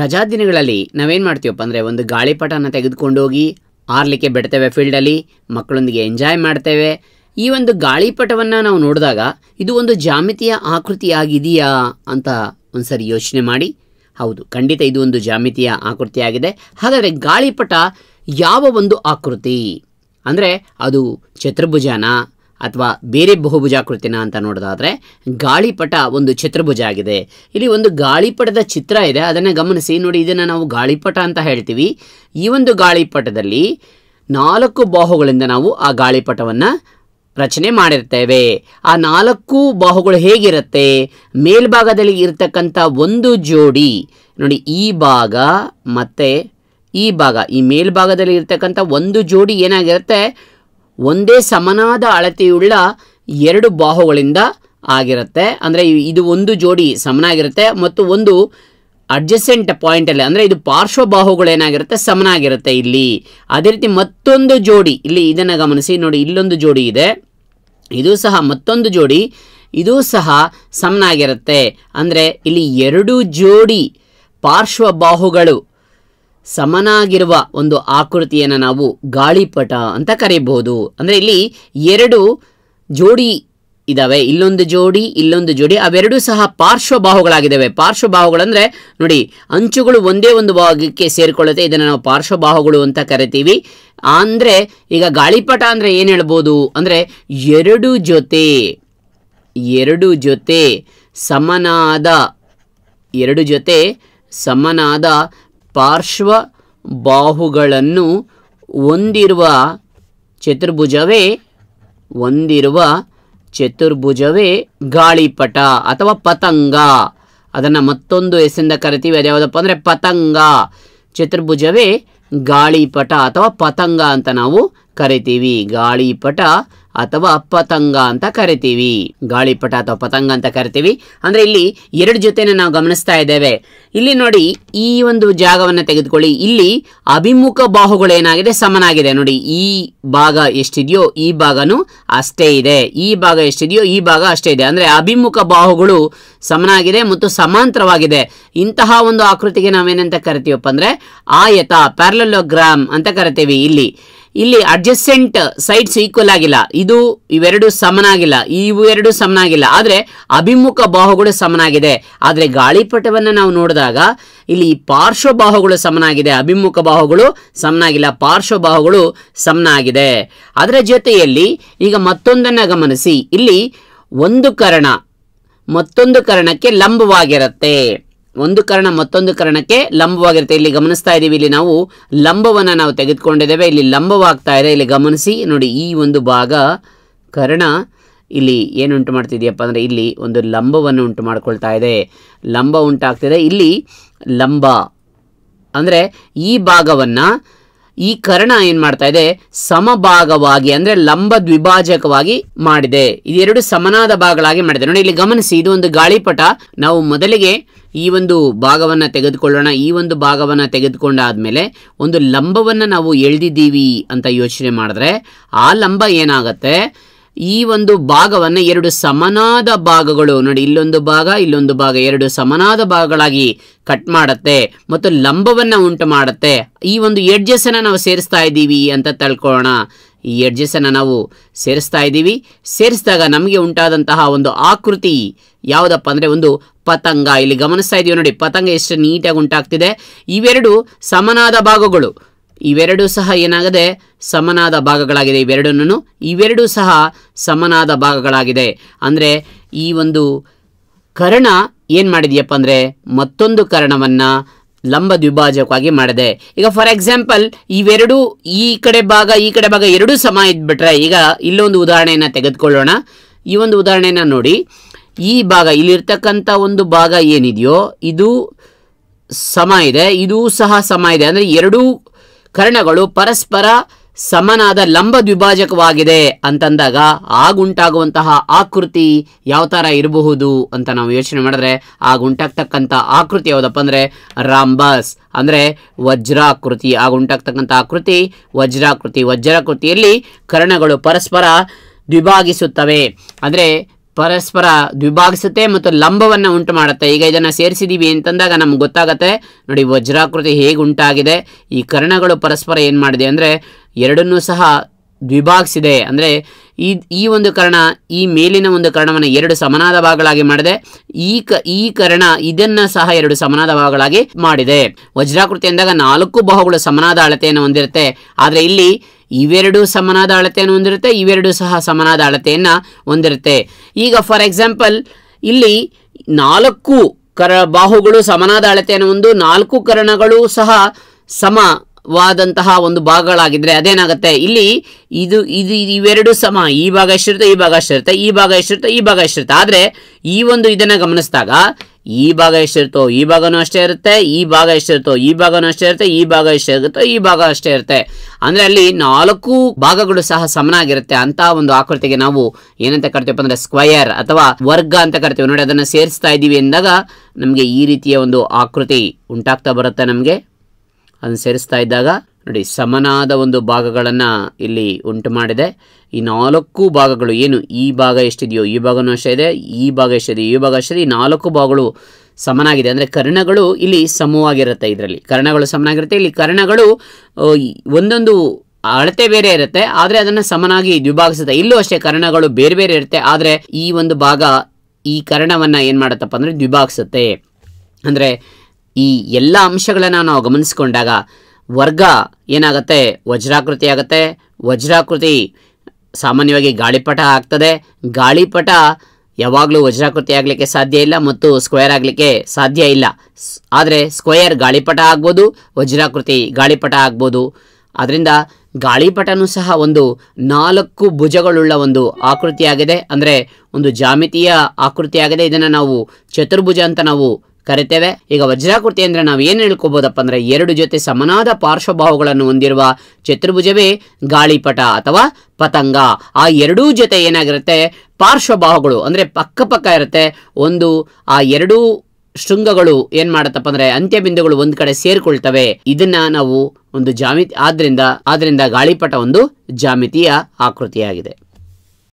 ರಜಾ ದಿನಗಳಲ್ಲಿ ನಾವೇನು ಮಾಡ್ತೀವಪ್ಪ ಅಂದರೆ ಒಂದು ಗಾಳಿಪಟನ ತೆಗೆದುಕೊಂಡೋಗಿ ಆರ್ಲಿಕ್ಕೆ ಬಿಡ್ತೇವೆ ಫೀಲ್ಡಲ್ಲಿ ಮಕ್ಕಳೊಂದಿಗೆ ಎಂಜಾಯ್ ಮಾಡ್ತೇವೆ ಈ ಒಂದು ಗಾಳಿಪಟವನ್ನು ನಾವು ನೋಡಿದಾಗ ಇದು ಒಂದು ಜಾಮಿತಿಯ ಆಕೃತಿಯಾಗಿದೆಯಾ ಅಂತ ಒಂದು ಸರಿ ಯೋಚನೆ ಮಾಡಿ ಹೌದು ಖಂಡಿತ ಇದು ಒಂದು ಜಾಮಿತಿಯ ಆಕೃತಿಯಾಗಿದೆ ಹಾಗಾದರೆ ಗಾಳಿಪಟ ಯಾವ ಒಂದು ಆಕೃತಿ ಅಂದರೆ ಅದು ಚತುರ್ಭುಜನ ಅಥವಾ ಬೇರೆ ಬಹುಭುಜಾಕೃತಿನ ಅಂತ ನೋಡೋದಾದರೆ ಗಾಳಿಪಟ ಒಂದು ಚತುರ್ಭುಜ ಆಗಿದೆ ಇಲ್ಲಿ ಒಂದು ಗಾಳಿಪಟದ ಚಿತ್ರ ಇದೆ ಅದನ್ನು ಗಮನಿಸಿ ನೋಡಿ ಇದನ್ನು ನಾವು ಗಾಳಿಪಟ ಅಂತ ಹೇಳ್ತೀವಿ ಈ ಒಂದು ಗಾಳಿಪಟದಲ್ಲಿ ನಾಲ್ಕು ಬಾಹುಗಳಿಂದ ನಾವು ಆ ಗಾಳಿಪಟವನ್ನು ರಚನೆ ಮಾಡಿರ್ತೇವೆ ಆ ನಾಲ್ಕು ಬಾಹುಗಳು ಹೇಗಿರುತ್ತೆ ಮೇಲ್ಭಾಗದಲ್ಲಿ ಇರತಕ್ಕಂಥ ಒಂದು ಜೋಡಿ ನೋಡಿ ಈ ಭಾಗ ಮತ್ತು ಈ ಭಾಗ ಈ ಮೇಲ್ಭಾಗದಲ್ಲಿ ಇರತಕ್ಕಂಥ ಒಂದು ಜೋಡಿ ಏನಾಗಿರುತ್ತೆ ಒಂದೇ ಸಮನಾದ ಅಳತೆಯುಳ್ಳ ಎರಡು ಬಾಹುಗಳಿಂದ ಆಗಿರುತ್ತೆ ಅಂದರೆ ಇದು ಒಂದು ಜೋಡಿ ಸಮನಾಗಿರುತ್ತೆ ಮತ್ತು ಒಂದು ಅಡ್ಜಸೆಂಟ್ ಪಾಯಿಂಟಲ್ಲಿ ಅಂದರೆ ಇದು ಪಾರ್ಶ್ವ ಬಾಹುಗಳೇನಾಗಿರುತ್ತೆ ಸಮನಾಗಿರುತ್ತೆ ಇಲ್ಲಿ ಅದೇ ರೀತಿ ಮತ್ತೊಂದು ಜೋಡಿ ಇಲ್ಲಿ ಇದನ್ನು ಗಮನಿಸಿ ನೋಡಿ ಇಲ್ಲೊಂದು ಜೋಡಿ ಇದೆ ಇದು ಸಹ ಮತ್ತೊಂದು ಜೋಡಿ ಇದು ಸಹ ಸಮನಾಗಿರುತ್ತೆ ಅಂದರೆ ಇಲ್ಲಿ ಎರಡು ಜೋಡಿ ಪಾರ್ಶ್ವ ಬಾಹುಗಳು ಸಮನಾಗಿರುವ ಒಂದು ಆಕೃತಿಯನ್ನು ನಾವು ಗಾಳಿಪಟ ಅಂತ ಕರೀಬಹುದು ಅಂದರೆ ಇಲ್ಲಿ ಎರಡು ಜೋಡಿ ಇದ್ದಾವೆ ಇಲ್ಲೊಂದು ಜೋಡಿ ಇಲ್ಲೊಂದು ಜೋಡಿ ಅವೆರಡೂ ಸಹ ಪಾರ್ಶ್ವಬಾಹುಗಳಾಗಿದ್ದಾವೆ ಪಾರ್ಶ್ವಬಾಹುಗಳಂದರೆ ನೋಡಿ ಅಂಚುಗಳು ಒಂದೇ ಒಂದು ಭಾಗಕ್ಕೆ ಸೇರಿಕೊಳ್ಳುತ್ತೆ ಇದನ್ನು ನಾವು ಪಾರ್ಶ್ವಬಾಹುಗಳು ಅಂತ ಕರಿತೀವಿ ಅಂದರೆ ಈಗ ಗಾಳಿಪಟ ಅಂದರೆ ಏನು ಹೇಳ್ಬೋದು ಅಂದರೆ ಎರಡು ಜೊತೆ ಎರಡು ಜೊತೆ ಸಮನಾದ ಎರಡು ಜೊತೆ ಸಮನಾದ ಪಾರ್ಶ್ವ ಬಾಹುಗಳನ್ನು ಹೊಂದಿರುವ ಚತುರ್ಭುಜವೇ ಹೊಂದಿರುವ ಚತುರ್ಭುಜವೇ ಗಾಳಿಪಟ ಅಥವಾ ಪತಂಗ ಅದನ್ನು ಮತ್ತೊಂದು ಹೆಸರಿಂದ ಕರಿತೀವಿ ಅದು ಯಾವುದಪ್ಪ ಅಂದರೆ ಪತಂಗ ಚತುರ್ಭುಜವೇ ಗಾಳಿಪಟ ಅಥವಾ ಪತಂಗ ಅಂತ ನಾವು ಕರಿತೀವಿ ಗಾಳಿಪಟ ಅಥವಾ ಪತಂಗ ಅಂತ ಕರಿತೀವಿ ಗಾಳಿಪಟ ಅಥವಾ ಪತಂಗ ಅಂತ ಕರಿತೀವಿ ಅಂದ್ರೆ ಇಲ್ಲಿ ಎರಡು ಜೊತೆನ ನಾವು ಗಮನಿಸ್ತಾ ಇದ್ದೇವೆ ಇಲ್ಲಿ ನೋಡಿ ಈ ಒಂದು ಜಾಗವನ್ನು ತೆಗೆದುಕೊಳ್ಳಿ ಇಲ್ಲಿ ಅಭಿಮುಖ ಬಾಹುಗಳು ಏನಾಗಿದೆ ಸಮನಾಗಿದೆ ನೋಡಿ ಈ ಭಾಗ ಎಷ್ಟಿದೆಯೋ ಈ ಭಾಗನೂ ಅಷ್ಟೇ ಇದೆ ಈ ಭಾಗ ಎಷ್ಟಿದೆಯೋ ಈ ಭಾಗ ಅಷ್ಟೇ ಇದೆ ಅಂದ್ರೆ ಅಭಿಮುಖ ಬಾಹುಗಳು ಸಮನಾಗಿದೆ ಮತ್ತು ಸಮಾಂತರವಾಗಿದೆ ಇಂತಹ ಒಂದು ಆಕೃತಿಗೆ ನಾವೇನಂತ ಕರಿತೀವಪ್ಪ ಅಂದರೆ ಆಯತ ಪ್ಯಾರಲೋಗ್ರಾಮ್ ಅಂತ ಕರಿತೀವಿ ಇಲ್ಲಿ ಇಲ್ಲಿ ಅಡ್ಜಸ್ಟೆಂಟ್ ಸೈಡ್ಸ್ ಈಕ್ವಲ್ ಆಗಿಲ್ಲ ಇದು ಇವೆರಡು ಸಮನಾಗಿಲ್ಲ ಇವೆರಡು ಸಮನಾಗಿಲ್ಲ ಆದರೆ ಅಭಿಮುಖ ಬಾಹುಗಳು ಸಮನಾಗಿದೆ ಆದರೆ ಗಾಳಿಪಟವನ್ನು ನಾವು ನೋಡಿದಾಗ ಇಲ್ಲಿ ಪಾರ್ಶ್ವ ಬಾಹುಗಳು ಸಮನಾಗಿದೆ ಅಭಿಮುಖ ಬಾಹುಗಳು ಸಮನಾಗಿಲ್ಲ ಪಾರ್ಶ್ವ ಬಾಹುಗಳು ಸಮನಾಗಿದೆ ಅದರ ಜೊತೆಯಲ್ಲಿ ಈಗ ಮತ್ತೊಂದನ್ನು ಗಮನಿಸಿ ಇಲ್ಲಿ ಒಂದು ಕಾರಣ ಮತ್ತೊಂದು ಕರ್ಣಕ್ಕೆ ಲಂಬವಾಗಿರುತ್ತೆ ಒಂದು ಕರ್ಣ ಮತ್ತೊಂದು ಕರ್ಣಕ್ಕೆ ಲಂಬವಾಗಿರುತ್ತೆ ಇಲ್ಲಿ ಗಮನಿಸ್ತಾ ಇದ್ದೀವಿ ಇಲ್ಲಿ ನಾವು ಲಂಬವನ್ನು ನಾವು ತೆಗೆದುಕೊಂಡಿದ್ದೇವೆ ಇಲ್ಲಿ ಲಂಬವಾಗ್ತಾ ಇದೆ ಇಲ್ಲಿ ಗಮನಿಸಿ ನೋಡಿ ಈ ಒಂದು ಭಾಗ ಕರ್ಣ ಇಲ್ಲಿ ಏನು ಉಂಟು ಮಾಡ್ತಿದೆಯಪ್ಪ ಅಂದರೆ ಇಲ್ಲಿ ಒಂದು ಲಂಬವನ್ನು ಉಂಟು ಮಾಡ್ಕೊಳ್ತಾ ಇದೆ ಲಂಬ ಉಂಟಾಗ್ತಿದೆ ಇಲ್ಲಿ ಲಂಬ ಅಂದರೆ ಈ ಭಾಗವನ್ನು ಈ ಕರ್ಣ ಏನು ಮಾಡ್ತಾ ಇದೆ ಸಮಭಾಗವಾಗಿ ಅಂದರೆ ಲಂಬ ದ್ವಿಭಾಜಕವಾಗಿ ಮಾಡಿದೆ ಇದೆರಡು ಸಮನಾದ ಭಾಗಗಳಾಗಿ ಮಾಡಿದೆ ನೋಡಿ ಇಲ್ಲಿ ಗಮನಿಸಿ ಇದು ಒಂದು ಗಾಳಿಪಟ ನಾವು ಮೊದಲಿಗೆ ಈ ಒಂದು ಭಾಗವನ್ನು ತೆಗೆದುಕೊಳ್ಳೋಣ ಈ ಒಂದು ಭಾಗವನ್ನು ತೆಗೆದುಕೊಂಡಾದ್ಮೇಲೆ ಒಂದು ಲಂಬವನ್ನು ನಾವು ಎಳೆದಿದ್ದೀವಿ ಅಂತ ಯೋಚನೆ ಮಾಡಿದ್ರೆ ಆ ಲಂಬ ಏನಾಗುತ್ತೆ ಈ ಒಂದು ಭಾಗವನ್ನು ಎರಡು ಸಮನಾದ ಭಾಗಗಳು ನೋಡಿ ಇಲ್ಲೊಂದು ಭಾಗ ಇಲ್ಲೊಂದು ಭಾಗ ಎರಡು ಸಮನಾದ ಭಾಗಗಳಾಗಿ ಕಟ್ ಮಾಡುತ್ತೆ ಮತ್ತು ಲಂಬವನ್ನ ಉಂಟು ಮಾಡುತ್ತೆ ಈ ಒಂದು ಎಡ್ಜಸ್ಸನ್ನು ನಾವು ಸೇರಿಸ್ತಾ ಇದ್ದೀವಿ ಅಂತ ತಳ್ಕೊಳ್ಳೋಣ ಈ ಎಡ್ಜಸ್ಸನ್ನು ನಾವು ಸೇರಿಸ್ತಾ ಇದ್ದೀವಿ ಸೇರಿಸಿದಾಗ ನಮಗೆ ಉಂಟಾದಂತಹ ಒಂದು ಆಕೃತಿ ಯಾವುದಪ್ಪ ಅಂದರೆ ಒಂದು ಪತಂಗ ಇಲ್ಲಿ ಗಮನಿಸ್ತಾ ಇದ್ದೀವಿ ನೋಡಿ ಪತಂಗ ಎಷ್ಟು ನೀಟಾಗಿ ಉಂಟಾಗ್ತಿದೆ ಇವೆರಡು ಸಮನಾದ ಭಾಗಗಳು ಇವೆರಡೂ ಸಹ ಏನಾಗದೆ ಸಮನಾದ ಭಾಗಗಳಾಗಿದೆ ಇವೆರಡನ್ನೂ ಇವೆರಡೂ ಸಹ ಸಮನಾದ ಭಾಗಗಳಾಗಿದೆ ಅಂದರೆ ಈ ಒಂದು ಕರ್ಣ ಏನು ಮಾಡಿದೆಯಪ್ಪ ಅಂದರೆ ಮತ್ತೊಂದು ಕರ್ಣವನ್ನು ಲಂಬ ದ್ವಿಭಾಜಕವಾಗಿ ಮಾಡಿದೆ ಈಗ ಫಾರ್ ಎಕ್ಸಾಂಪಲ್ ಇವೆರಡೂ ಈ ಕಡೆ ಭಾಗ ಈ ಕಡೆ ಭಾಗ ಎರಡೂ ಸಮ ಇದ್ಬಿಟ್ರೆ ಈಗ ಇಲ್ಲೊಂದು ಉದಾಹರಣೆಯನ್ನು ತೆಗೆದುಕೊಳ್ಳೋಣ ಈ ಒಂದು ಉದಾಹರಣೆಯನ್ನು ನೋಡಿ ಈ ಭಾಗ ಇಲ್ಲಿರ್ತಕ್ಕಂಥ ಒಂದು ಭಾಗ ಏನಿದೆಯೋ ಇದು ಸಮ ಇದೆ ಇದೂ ಸಹ ಸಮ ಇದೆ ಅಂದರೆ ಎರಡೂ ಕರ್ಣಗಳು ಪರಸ್ಪರ ಸಮನಾದ ಲಂಬ ದ್ವಿಭಾಜಕವಾಗಿದೆ ಅಂತಂದಾಗ ಆಗುಂಟಾಗುವಂತಹ ಆಕೃತಿ ಯಾವ ಥರ ಇರಬಹುದು ಅಂತ ನಾವು ಯೋಚನೆ ಮಾಡಿದ್ರೆ ಆಗುಂಟಾಗ್ತಕ್ಕಂಥ ಆಕೃತಿ ಯಾವುದಪ್ಪ ಅಂದರೆ ರಾಂಬಸ್ ಅಂದರೆ ವಜ್ರಾಕೃತಿ ಆಗುಂಟಾಗ್ತಕ್ಕಂಥ ಆಕೃತಿ ವಜ್ರಾಕೃತಿ ವಜ್ರಾಕೃತಿಯಲ್ಲಿ ಕರ್ಣಗಳು ಪರಸ್ಪರ ದ್ವಿಭಾಗಿಸುತ್ತವೆ ಅಂದರೆ ಪರಸ್ಪರ ದ್ವಿಭಾಗಿಸುತ್ತೆ ಮತ್ತು ಲಂಬವನ್ನು ಉಂಟು ಮಾಡುತ್ತೆ ಈಗ ಇದನ್ನು ಸೇರಿಸಿದ್ದೀವಿ ಅಂತಂದಾಗ ನಮ್ಗೆ ಗೊತ್ತಾಗುತ್ತೆ ನೋಡಿ ವಜ್ರಾಕೃತಿ ಹೇಗೆ ಉಂಟಾಗಿದೆ ಈ ಕರ್ಣಗಳು ಪರಸ್ಪರ ಏನು ಮಾಡಿದೆ ಅಂದರೆ ಎರಡನ್ನೂ ಸಹ ದ್ವಿಭಾಗಿಸಿದೆ ಅಂದರೆ ಈ ಈ ಒಂದು ಕರ್ಣ ಈ ಮೇಲಿನ ಒಂದು ಕರ್ಣವನ್ನು ಎರಡು ಸಮನಾದ ಭಾಗಗಳಾಗಿ ಮಾಡಿದೆ ಈ ಕ ಈ ಕರ್ಣ ಇದನ್ನ ಸಹ ಎರಡು ಸಮನಾದ ಭಾಗಗಳಾಗಿ ಮಾಡಿದೆ ವಜ್ರಾಕೃತಿ ಅಂದಾಗ ನಾಲ್ಕು ಬಾಹುಗಳು ಸಮನಾದ ಅಳತೆಯನ್ನು ಹೊಂದಿರುತ್ತೆ ಆದರೆ ಇಲ್ಲಿ ಇವೆರಡು ಸಮನಾದ ಅಳತೆಯನ್ನು ಹೊಂದಿರುತ್ತೆ ಇವೆರಡು ಸಹ ಸಮನಾದ ಅಳತೆಯನ್ನು ಹೊಂದಿರುತ್ತೆ ಈಗ ಫಾರ್ ಎಕ್ಸಾಂಪಲ್ ಇಲ್ಲಿ ನಾಲ್ಕು ಕರ ಬಾಹುಗಳು ಸಮನಾದ ಅಳತೆಯನ್ನು ಒಂದು ನಾಲ್ಕು ಕರಣಗಳು ಸಹ ಸಮ ವಾದಂತಹ ಒಂದು ಭಾಗಗಳಾಗಿದ್ರೆ ಅದೇನಾಗುತ್ತೆ ಇಲ್ಲಿ ಇದು ಇದು ಇವೆರಡು ಸಮ ಈ ಭಾಗ ಎಷ್ಟಿರುತ್ತೆ ಈ ಭಾಗ ಎಷ್ಟಿರುತ್ತೆ ಈ ಭಾಗ ಎಷ್ಟಿರುತ್ತೆ ಈ ಭಾಗ ಎಷ್ಟಿರುತ್ತೆ ಆದ್ರೆ ಈ ಒಂದು ಇದನ್ನ ಗಮನಿಸಿದಾಗ ಈ ಭಾಗ ಎಷ್ಟಿರುತ್ತೋ ಈ ಭಾಗನೂ ಅಷ್ಟೇ ಇರುತ್ತೆ ಈ ಭಾಗ ಎಷ್ಟಿರುತ್ತೋ ಈ ಭಾಗನೂ ಅಷ್ಟೇ ಇರುತ್ತೆ ಈ ಭಾಗ ಎಷ್ಟಿರುತ್ತೋ ಈ ಭಾಗ ಅಷ್ಟೇ ಇರುತ್ತೆ ಅಂದ್ರೆ ಅಲ್ಲಿ ನಾಲ್ಕು ಭಾಗಗಳು ಸಹ ಸಮನಾಗಿರುತ್ತೆ ಅಂತ ಒಂದು ಆಕೃತಿಗೆ ನಾವು ಏನಂತ ಕರ್ತೇವಪ್ಪ ಅಂದ್ರೆ ಸ್ಕ್ವಯರ್ ಅಥವಾ ವರ್ಗ ಅಂತ ಕರಿತೀವಿ ನೋಡಿ ಅದನ್ನು ಸೇರಿಸ್ತಾ ಇದ್ದೀವಿ ಎಂದಾಗ ನಮಗೆ ಈ ರೀತಿಯ ಒಂದು ಆಕೃತಿ ಉಂಟಾಗ್ತಾ ಬರುತ್ತೆ ನಮಗೆ ಅದನ್ನು ಸೇರಿಸ್ತಾ ಇದ್ದಾಗ ನೋಡಿ ಸಮನಾದ ಒಂದು ಭಾಗಗಳನ್ನು ಇಲ್ಲಿ ಉಂಟು ಮಾಡಿದೆ ಈ ನಾಲ್ಕು ಭಾಗಗಳು ಏನು ಈ ಭಾಗ ಎಷ್ಟಿದೆಯೋ ಈ ಭಾಗನೂ ಅಷ್ಟೇ ಇದೆ ಈ ಭಾಗ ಎಷ್ಟಿದೆ ಈ ಭಾಗ ಅಷ್ಟಿದೆ ಈ ನಾಲ್ಕು ಭಾಗಗಳು ಸಮನಾಗಿದೆ ಅಂದರೆ ಕರ್ಣಗಳು ಇಲ್ಲಿ ಸಮವಾಗಿರುತ್ತೆ ಇದರಲ್ಲಿ ಕರ್ಣಗಳು ಸಮನಾಗಿರುತ್ತೆ ಇಲ್ಲಿ ಕರ್ಣಗಳು ಒಂದೊಂದು ಅಳತೆ ಬೇರೆ ಇರುತ್ತೆ ಆದರೆ ಅದನ್ನು ಸಮನಾಗಿ ದ್ವಿಭಾಗಿಸುತ್ತೆ ಇಲ್ಲೂ ಅಷ್ಟೇ ಕರ್ಣಗಳು ಬೇರೆ ಬೇರೆ ಇರುತ್ತೆ ಆದರೆ ಈ ಒಂದು ಭಾಗ ಈ ಕರ್ಣವನ್ನು ಏನು ಮಾಡುತ್ತಪ್ಪ ಅಂದರೆ ದ್ವಿಭಾಗಿಸುತ್ತೆ ಅಂದರೆ ಈ ಎಲ್ಲ ಅಂಶಗಳನ್ನು ನಾವು ಗಮನಿಸಿಕೊಂಡಾಗ ವರ್ಗ ಏನಾಗುತ್ತೆ ವಜ್ರಾಕೃತಿ ಆಗುತ್ತೆ ವಜ್ರಾಕೃತಿ ಸಾಮಾನ್ಯವಾಗಿ ಗಾಳಿಪಟ ಆಗ್ತದೆ ಗಾಳಿಪಟ ಯಾವಾಗಲೂ ವಜ್ರಾಕೃತಿ ಆಗಲಿಕ್ಕೆ ಸಾಧ್ಯ ಇಲ್ಲ ಮತ್ತು ಸ್ಕ್ವೇರ್ ಆಗಲಿಕ್ಕೆ ಸಾಧ್ಯ ಇಲ್ಲ ಆದರೆ ಸ್ಕ್ವೇರ್ ಗಾಳಿಪಟ ಆಗ್ಬೋದು ವಜ್ರಾಕೃತಿ ಗಾಳಿಪಟ ಆಗ್ಬೋದು ಅದರಿಂದ ಗಾಳಿಪಟನೂ ಸಹ ಒಂದು ನಾಲ್ಕು ಭುಜಗಳುಳ್ಳ ಒಂದು ಆಕೃತಿಯಾಗಿದೆ ಅಂದರೆ ಒಂದು ಜಾಮಿತಿಯ ಆಕೃತಿಯಾಗಿದೆ ಇದನ್ನು ನಾವು ಚತುರ್ಭುಜ ಅಂತ ನಾವು ಕರಿತೇವೆ ಈಗ ವಜ್ರಾಕೃತಿ ಅಂದ್ರೆ ನಾವು ಏನು ಹೇಳ್ಕೋಬಹುದಪ್ಪ ಅಂದ್ರೆ ಎರಡು ಜೊತೆ ಸಮನಾದ ಪಾರ್ಶ್ವಬಾಹುಗಳನ್ನು ಹೊಂದಿರುವ ಚತುರ್ಭುಜವೇ ಗಾಳಿಪಟ ಅಥವಾ ಪತಂಗ ಆ ಎರಡೂ ಜೊತೆ ಏನಾಗಿರುತ್ತೆ ಪಾರ್ಶ್ವಭಾವಗಳು ಪಕ್ಕ ಪಕ್ಕ ಇರುತ್ತೆ ಒಂದು ಆ ಎರಡೂ ಶೃಂಗಗಳು ಏನ್ ಮಾಡತ್ತಪ್ಪ ಅಂದ್ರೆ ಅಂತ್ಯ ಬಿಂದುಗಳು ಒಂದ್ ಕಡೆ ಸೇರ್ಕೊಳ್ತವೆ ಇದನ್ನ ನಾವು ಒಂದು ಜಾಮಿತಿ ಆದ್ರಿಂದ ಆದ್ರಿಂದ ಗಾಳಿಪಟ ಒಂದು ಜಾಮಿತಿಯ ಆಕೃತಿಯಾಗಿದೆ